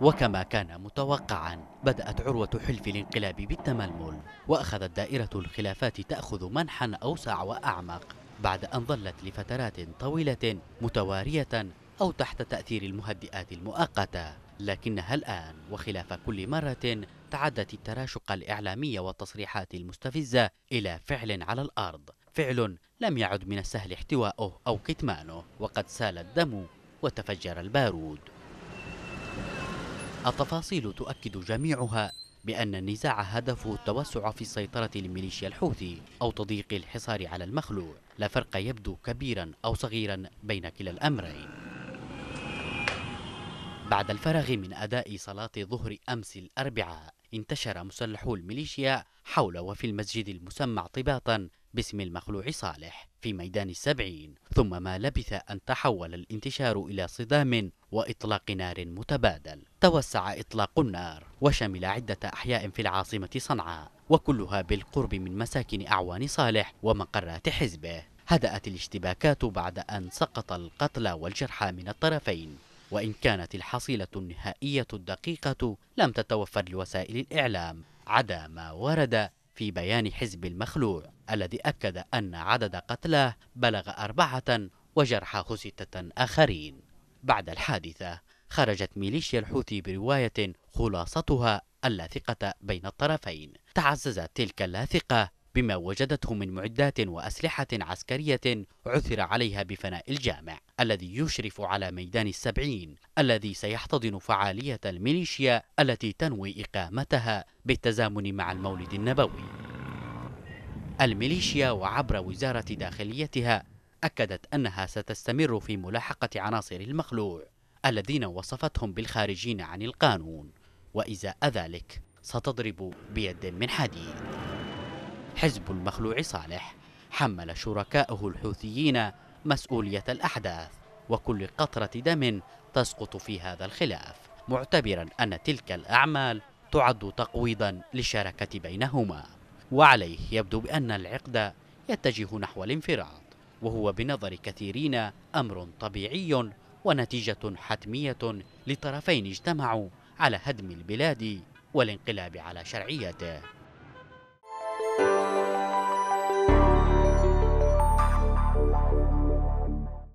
وكما كان متوقعا بدأت عروة حلف الانقلاب بالتململ وأخذت دائرة الخلافات تأخذ منحا أوسع وأعمق بعد أن ظلت لفترات طويلة متوارية أو تحت تأثير المهدئات المؤقتة لكنها الآن وخلاف كل مرة تعدت التراشق الإعلامي والتصريحات المستفزة إلى فعل على الأرض فعل لم يعد من السهل احتواؤه أو كتمانه وقد سال الدم وتفجر البارود التفاصيل تؤكد جميعها بأن النزاع هدفه التوسع في سيطرة الميليشيا الحوثي أو تضييق الحصار على المخلوع لا فرق يبدو كبيرا أو صغيرا بين كلا الأمرين بعد الفراغ من أداء صلاة ظهر أمس الأربعاء انتشر مسلحو الميليشيا حول وفي المسجد المسمى اعتباطا باسم المخلوع صالح في ميدان السبعين ثم ما لبث أن تحول الانتشار إلى صدام وإطلاق نار متبادل توسع إطلاق النار وشمل عدة أحياء في العاصمة صنعاء وكلها بالقرب من مساكن أعوان صالح ومقرات حزبه هدأت الاشتباكات بعد أن سقط القتلى والجرحى من الطرفين وإن كانت الحصيلة النهائية الدقيقة لم تتوفر لوسائل الإعلام عدا ما ورد في بيان حزب المخلوع الذي أكد أن عدد قتلاه بلغ أربعة وجرحاه ستة آخرين بعد الحادثة خرجت ميليشيا الحوثي برواية خلاصتها اللاثقة بين الطرفين تعززت تلك اللاثقة بما وجدته من معدات وأسلحة عسكرية عثر عليها بفناء الجامع الذي يشرف على ميدان السبعين الذي سيحتضن فعالية الميليشيا التي تنوي إقامتها بالتزامن مع المولد النبوي الميليشيا وعبر وزارة داخليتها أكدت أنها ستستمر في ملاحقة عناصر المخلوع الذين وصفتهم بالخارجين عن القانون وإزاء ذلك ستضرب بيد من حديد حزب المخلوع صالح حمل شركائه الحوثيين مسؤولية الأحداث وكل قطرة دم تسقط في هذا الخلاف معتبرا أن تلك الأعمال تعد تقويضا للشراكة بينهما وعليه يبدو بأن العقد يتجه نحو الانفراط وهو بنظر كثيرين أمر طبيعي ونتيجة حتمية لطرفين اجتمعوا على هدم البلاد والانقلاب على شرعيته